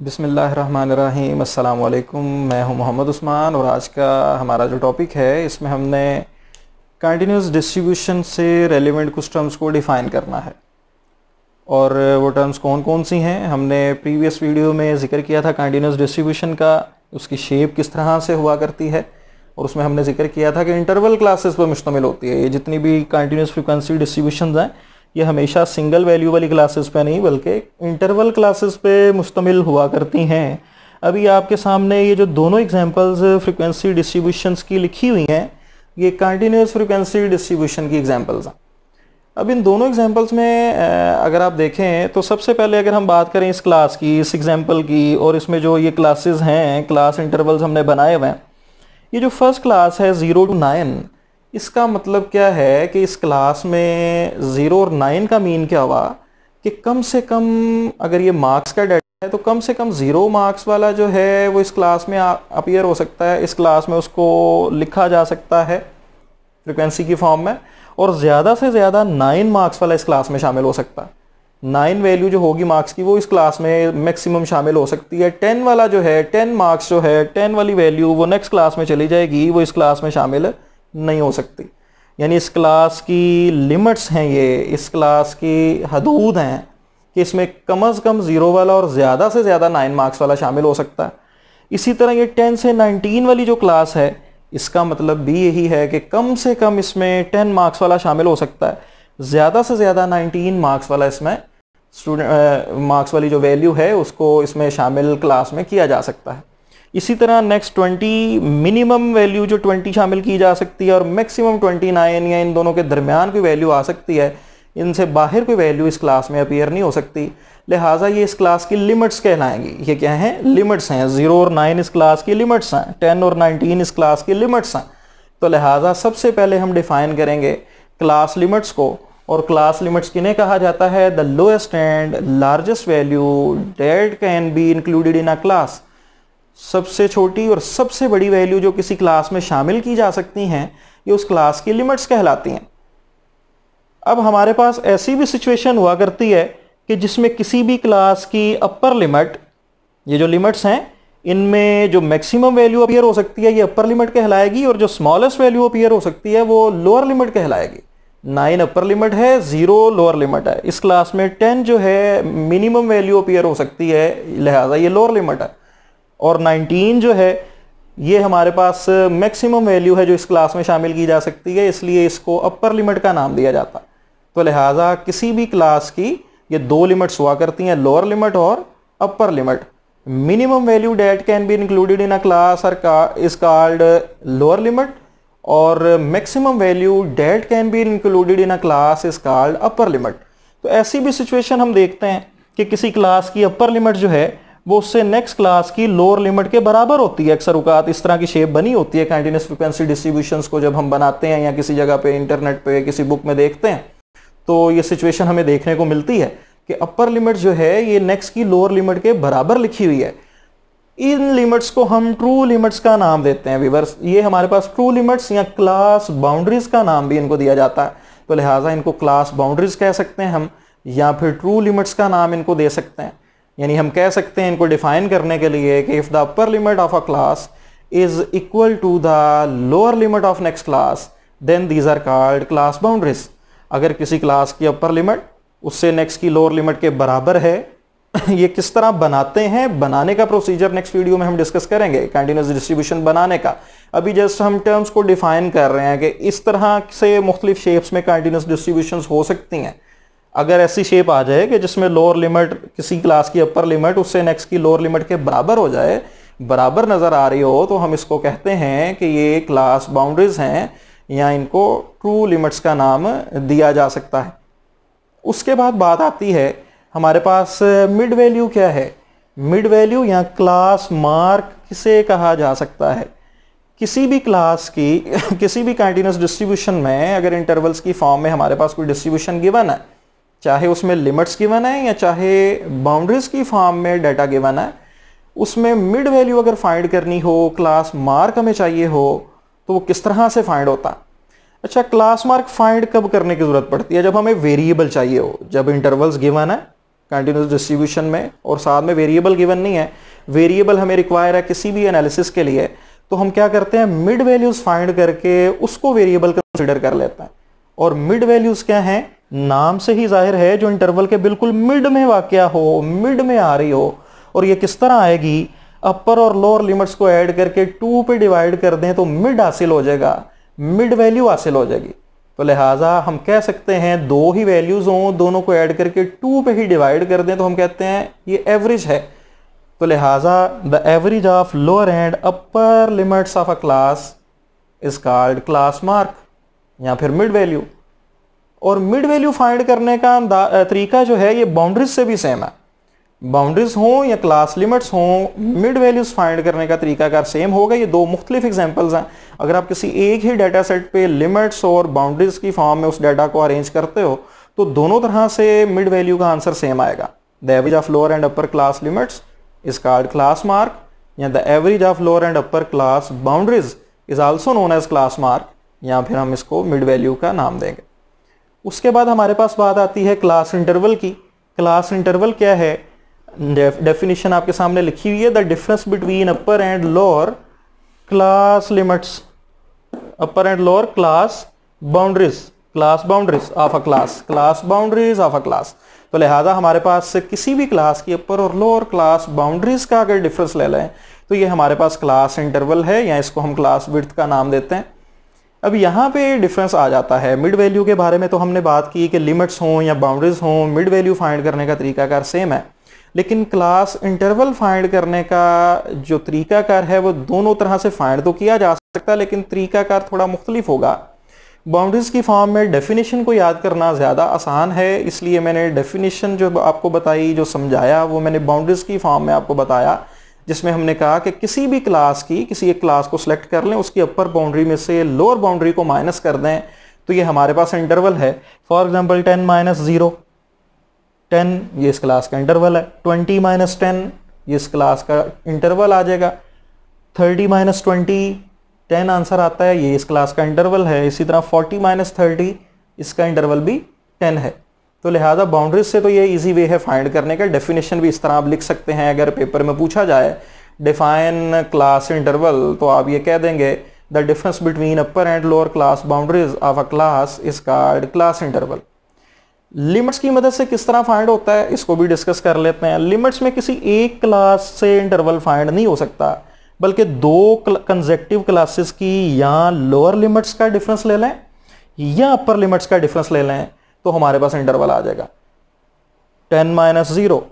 बिसमीम् अल्लाम मैं हूं मोहम्मद उस्मान और आज का हमारा जो टॉपिक है इसमें हमने कंटिन्यूस डिस्ट्रीब्यूशन से रेलिवेंट कुछ टर्म्स को डिफ़ाइन करना है और वो टर्म्स कौन कौन सी हैं हमने प्रीवियस वीडियो में जिक्र किया था कंटिन्यूस डिस्ट्रीब्यूशन का उसकी शेप किस तरह से हुआ करती है और उसमें हमने जिक्र किया था कि इंटरवल क्लासेस पर मुश्तमिल होती है ये जितनी भी कंटिन्यूस फ्रिक्वेंसी डिस्ट्रीब्यूशन हैं ये हमेशा सिंगल वैल्यू वाली क्लासेस पे नहीं बल्कि इंटरवल क्लासेस पे मुश्तमिल हुआ करती हैं अभी आपके सामने ये जो दोनों एग्जांपल्स फ्रीक्वेंसी डिस्ट्रीब्यूशंस की लिखी हुई हैं ये कंटिन्यूस फ्रीक्वेंसी डिस्ट्रीब्यूशन की एग्जांपल्स हैं अब इन दोनों एग्जांपल्स में अगर आप देखें तो सबसे पहले अगर हम बात करें इस क्लास की इस एग्जाम्पल की और इसमें जो ये क्लासेज हैं क्लास इंटरवल्स हमने बनाए हुए हैं ये जो फर्स्ट क्लास है ज़ीरो टू नाइन इसका मतलब क्या है कि इस क्लास में ज़ीरो और नाइन का मीन क्या हुआ कि कम से कम अगर ये मार्क्स का डाटा है तो कम से कम ज़ीरो मार्क्स वाला जो है वो इस क्लास में अपीयर हो सकता है इस क्लास में उसको लिखा जा सकता है फ्रिक्वेंसी की फॉर्म में और ज़्यादा से ज़्यादा नाइन मार्क्स वाला इस क्लास में शामिल हो सकता है नाइन वैल्यू जो होगी मार्क्स की वो इस क्लास में मैक्सिमम शामिल हो सकती है टेन वाला जो है टेन मार्क्स जो है टेन वाली वैल्यू वो नेक्स्ट क्लास में चली जाएगी वो इस क्लास में शामिल नहीं हो सकती यानी इस क्लास की लिमिट्स हैं ये इस क्लास की हदूद हैं कि इसमें कम अज़ कम ज़ीरो वाला और ज़्यादा से ज़्यादा नाइन मार्क्स वाला शामिल हो सकता है इसी तरह ये टेन से नाइनटीन वाली जो क्लास है इसका मतलब भी यही है कि कम से कम इसमें टेन मार्क्स वाला शामिल हो सकता है ज़्यादा से ज़्यादा नाइनटीन मार्क्स वाला इसमें स्टूडेंट मार्क्स वाली जो वैल्यू है उसको इसमें शामिल क्लास में किया जा सकता है इसी तरह नेक्स्ट 20 मिनिमम वैल्यू जो 20 शामिल की जा सकती है और मैक्सिमम 29 या इन दोनों के दरमियान कोई वैल्यू आ सकती है इनसे बाहर कोई वैल्यू इस क्लास में अपीयर नहीं हो सकती लिहाजा ये इस क्लास की लिमिट्स कहलाएंगी ये क्या हैं लिमिट्स हैं ज़ीरो और नाइन इस क्लास की लिमिट्स हैं टेन और नाइनटीन इस क्लास की लिमिट्स हैं तो लिहाजा सबसे पहले हम डिफ़ाइन करेंगे क्लास लिमिट्स को और क्लास लिमिट्स किन्हें कहा जाता है the lowest and largest value that can be included in a class सबसे छोटी और सबसे बड़ी वैल्यू जो किसी क्लास में शामिल की जा सकती हैं ये उस क्लास की लिमिट्स कहलाती हैं अब हमारे पास ऐसी भी सिचुएशन हुआ करती है कि जिसमें किसी भी क्लास की अपर लिमिट ये जो लिमिट्स हैं इनमें जो मैक्सिमम वैल्यू अपीयर हो सकती है ये अपर लिमिट कहलाएगी और जो स्मॉलेस्ट वैल्यू अपीयर हो सकती है वो लोअर लिमिट कहलाएगी नाइन अपर लिमिट है ज़ीरो लोअर लिमिट है इस क्लास में टेन जो है मिनिमम वैल्यू अपीयर हो सकती है लिहाजा ये लोअर लिमिट है और 19 जो है ये हमारे पास मैक्सिमम वैल्यू है जो इस क्लास में शामिल की जा सकती है इसलिए इसको अपर लिमिट का नाम दिया जाता है तो लिहाजा किसी भी क्लास की ये दो लिमिट्स हुआ करती हैं लोअर लिमिट और upper limit minimum value that can be included in a class आर का इज कार्ड लोअर लिमिट और maximum value that can be included in a class is called upper limit तो ऐसी भी सिचुएशन हम देखते हैं कि किसी क्लास की अपर लिमिट जो है वो उससे नेक्स्ट क्लास की लोअर लिमिट के बराबर होती है अक्सर उकात इस तरह की शेप बनी होती है कंटिन्यूस फ्रिक्वेंसी डिस्ट्रीब्यूशंस को जब हम बनाते हैं या किसी जगह पे इंटरनेट पे किसी बुक में देखते हैं तो ये सिचुएशन हमें देखने को मिलती है कि अपर लिमिट जो है ये नेक्स्ट की लोअर लिमिट के बराबर लिखी हुई है इन लिमिट्स को हम ट्रू लिमिट्स का नाम देते हैं विवर्स ये हमारे पास ट्रू लिमिट्स या क्लास बाउंड्रीज का नाम भी इनको दिया जाता है तो लिहाजा इनको क्लास बाउंड्रीज कह सकते हैं हम या फिर ट्रू लिमिट्स का नाम इनको दे सकते हैं यानी हम कह सकते हैं इनको डिफाइन करने के लिए कि if the upper limit of a class is equal to the lower limit of next class then these are called class boundaries अगर किसी क्लास की अपर लिमिट उससे नेक्स्ट की लोअर लिमिट के बराबर है ये किस तरह बनाते हैं बनाने का प्रोसीजर नेक्स्ट वीडियो में हम डिस्कस करेंगे कंटिन्यूस डिस्ट्रीब्यूशन बनाने का अभी जस्ट हम टर्म्स को डिफाइन कर रहे हैं कि इस तरह से मुख्तलिफ शेप्स में कंटिन्यूस डिस्ट्रीब्यूशन हो सकती हैं अगर ऐसी शेप आ जाए कि जिसमें लोअर लिमिट किसी क्लास की अपर लिमिट उससे नेक्स्ट की लोअर लिमिट के बराबर हो जाए बराबर नज़र आ रही हो तो हम इसको कहते हैं कि ये क्लास बाउंड्रीज हैं या इनको ट्रू लिमिट्स का नाम दिया जा सकता है उसके बाद बात आती है हमारे पास मिड वैल्यू क्या है मिड वैल्यू या क्लास मार्क किसे कहा जा सकता है किसी भी क्लास की किसी भी कंटिन्यूस डिस्ट्रीब्यूशन में अगर इंटरवल्स की फॉर्म में हमारे पास कोई डिस्ट्रीब्यूशन गिवन है चाहे उसमें लिमिट्स गिवन है या चाहे बाउंड्रीज की फॉर्म में डाटा गिवन है उसमें मिड वैल्यू अगर फाइंड करनी हो क्लास मार्क हमें चाहिए हो तो वो किस तरह से फाइंड होता अच्छा क्लास मार्क फाइंड कब करने की ज़रूरत पड़ती है जब हमें वेरिएबल चाहिए हो जब इंटरवल्स गिवन है कंटिन्यूस डिस्ट्रीब्यूशन में और साथ में वेरिएबल गिवन नहीं है वेरिएबल हमें रिक्वायर है किसी भी एनालिसिस के लिए तो हम क्या करते हैं मिड वैल्यूज़ फाइंड करके उसको वेरिएबल कंसिडर कर लेते हैं और मिड वैल्यूज क्या हैं नाम से ही जाहिर है जो इंटरवल के बिल्कुल मिड में वाक्य हो मिड में आ रही हो और ये किस तरह आएगी अपर और लोअर लिमिट्स को ऐड करके टू पे डिवाइड कर दें तो मिड हासिल हो जाएगा मिड वैल्यू हासिल हो जाएगी तो लिहाजा हम कह सकते हैं दो ही वैल्यूज़ हों दोनों को ऐड करके टू पे ही डिवाइड कर दें तो हम कहते हैं ये एवरेज है तो लिहाजा the average of lower and upper limits of a class is called class mark या फिर मिड वैल्यू और मिड वैल्यू फाइंड करने का तरीका जो है ये बाउंड्रीज से भी सेम है बाउंड्रीज हों या क्लास लिमिट्स हों मिड वैल्यूज़ फाइंड करने का तरीकाकार सेम होगा ये दो मुख्तलिफ एग्जाम्पल्स हैं अगर आप किसी एक ही डाटा सेट पे लिमिट्स और बाउंड्रीज की फॉर्म में उस डाटा को अरेंज करते हो तो दोनों तरह से मिड वैल्यू का आंसर सेम आएगा the average of lower and upper class limits is called class mark या the average of lower and upper class boundaries is also known as class mark या फिर हम इसको मिड वैल्यू का नाम देंगे उसके बाद हमारे पास बात आती है क्लास इंटरवल की क्लास इंटरवल क्या है डेफिनेशन आपके सामने लिखी हुई है the difference between upper and lower class limits upper and lower class boundaries class boundaries of a class class boundaries of a class तो लिहाजा हमारे पास किसी भी क्लास की अपर और लोअर क्लास बाउंड्रीज का अगर डिफरेंस ले लें तो ये हमारे पास क्लास इंटरवल है या इसको हम क्लास विर्थ का नाम देते हैं अब यहाँ पे डिफरेंस आ जाता है मिड वैल्यू के बारे में तो हमने बात की कि लिमिट्स हों या बाउंड्रीज हों मिड वैल्यू फाइंड करने का तरीकाकार सेम है लेकिन क्लास इंटरवल फाइंड करने का जो तरीकाकार है वो दोनों तरह से फाइंड तो किया जा सकता है लेकिन तरीकाकार थोड़ा मुख्तलिफ होगा बाउंड्रीज की फॉर्म में डेफिनेशन को याद करना ज़्यादा आसान है इसलिए मैंने डेफिनेशन जो आपको बताई जो समझाया वो मैंने बाउंड्रीज की फॉर्म में आपको बताया जिसमें हमने कहा कि किसी भी क्लास की किसी एक क्लास को सिलेक्ट कर लें उसकी अपर बाउंड्री में से लोअर बाउंड्री को माइनस कर दें तो ये हमारे पास इंटरवल है for example 10 minus zero ten ये इस क्लास का इंटरवल है 20 माइनस टेन ये इस क्लास का इंटरवल आ जाएगा 30 माइनस ट्वेंटी टेन आंसर आता है ये इस क्लास का इंटरवल है इसी तरह फोर्टी माइनस थर्टी इसका इंटरवल भी टेन है तो लिहाजा बाउंड्रीज से तो ये इजी वे है फाइंड करने का डेफिनेशन भी इस तरह आप लिख सकते हैं अगर पेपर में पूछा जाए डिफाइन क्लास इंटरवल तो आप ये कह देंगे the difference between upper and lower class boundaries of a class is called class interval limits की मदद से किस तरह फाइंड होता है इसको भी डिस्कस कर लेते हैं लिमिट्स में किसी एक क्लास से इंटरवल फाइंड नहीं हो सकता बल्कि दो कंजेक्टिव क्लासेस की या लोअर लिमिट्स का डिफरेंस ले लें या अपर लिमिट्स का डिफरेंस ले लें तो हमारे पास इंटरवल आ जाएगा ten minus zero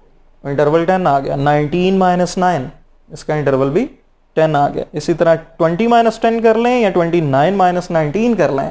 interval ten आ गया नाइनटीन माइनस नाइन इसका इंटरवल भी टेन आ गया इसी तरह ट्वेंटी माइनस टेन कर लें या ट्वेंटी नाइन माइनस नाइनटीन कर लें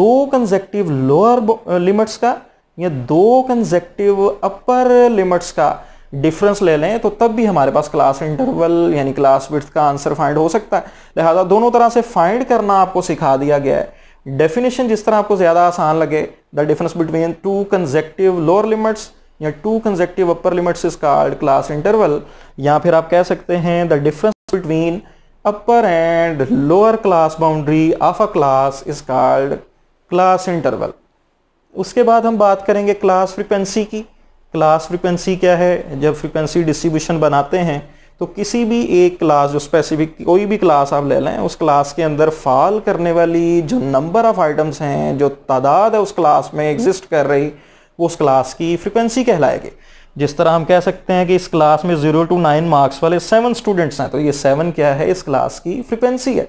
दो कंजेक्टिव लोअर लिमिट्स का या दो कंजेक्टिव अपर लिमिट्स का डिफरेंस ले लें तो तब भी हमारे पास क्लास इंटरवल यानी क्लास विथ का आंसर फाइंड हो सकता है लिहाजा दोनों तरह से फाइंड करना आपको सिखा दिया गया है डेफिनेशन जिस तरह आपको ज़्यादा आसान लगे the difference between two consecutive lower limits या two consecutive upper limits is called class interval या फिर आप कह सकते हैं the difference between upper and lower class boundary of a class is called class interval उसके बाद हम बात करेंगे क्लास फ्रिक्वेंसी की क्लास फ्रिक्वेंसी क्या है जब फ्रिक्वेंसी डिस्ट्रीब्यूशन बनाते हैं तो किसी भी एक क्लास जो स्पेसिफिक कोई भी क्लास आप ले लें उस क्लास के अंदर फाल करने वाली जो नंबर ऑफ़ आइटम्स हैं जो तादाद है उस क्लास में एग्जिस्ट कर रही वो उस क्लास की फ्रिक्वेंसी कहलाएगी जिस तरह हम कह सकते हैं कि इस क्लास में ज़ीरो टू नाइन मार्क्स वाले सेवन स्टूडेंट्स हैं तो ये सेवन क्या है इस क्लास की फ्रिक्वेंसी है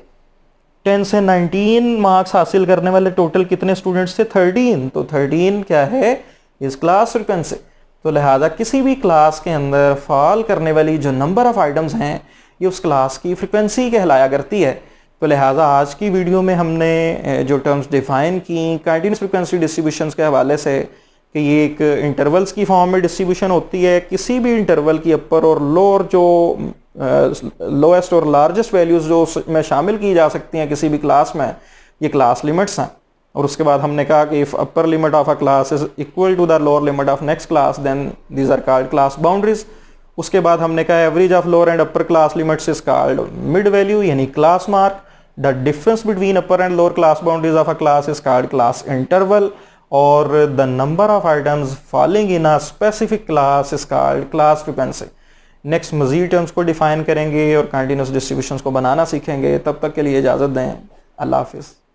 टेन से नाइनटीन मार्क्स हासिल करने वाले टोटल कितने स्टूडेंट्स थे थर्टीन तो थर्टीन क्या है इस क्लास फ्रिक्वेंसी तो लिहाजा किसी भी क्लास के अंदर फॉल करने वाली जो नंबर ऑफ़ आइटम्स हैं ये उस क्लास की फ्रिक्वेंसी कहलाया करती है तो लिहाजा आज की वीडियो में हमने जो टर्म्स डिफ़ाइन की कंटिन्यूस फ्रिक्वेंसी डिस्ट्रीब्यूशन के हवाले से कि ये एक इंटरवल्स की फॉर्म में डिस्ट्रीब्यूशन होती है किसी भी इंटरवल की अपर और लोअर जो लोएस्ट और लार्जेस्ट वैल्यूज़ जो में शामिल की जा सकती हैं किसी भी क्लास में ये क्लास लिमिट्स हैं और उसके बाद हमने कहा कि if upper limit of a class is equal to the lower limit of next class then these are called class boundaries उसके बाद हमने कहा average of lower and upper class limits is called mid value यानी class mark the difference between upper and lower class boundaries of a class is called class interval और the number of items falling in a specific class is called class frequency next मजीद terms को define करेंगे और continuous distribution को बनाना सीखेंगे तब तक के लिए इजाज़त दें अल्लाह हाफिज़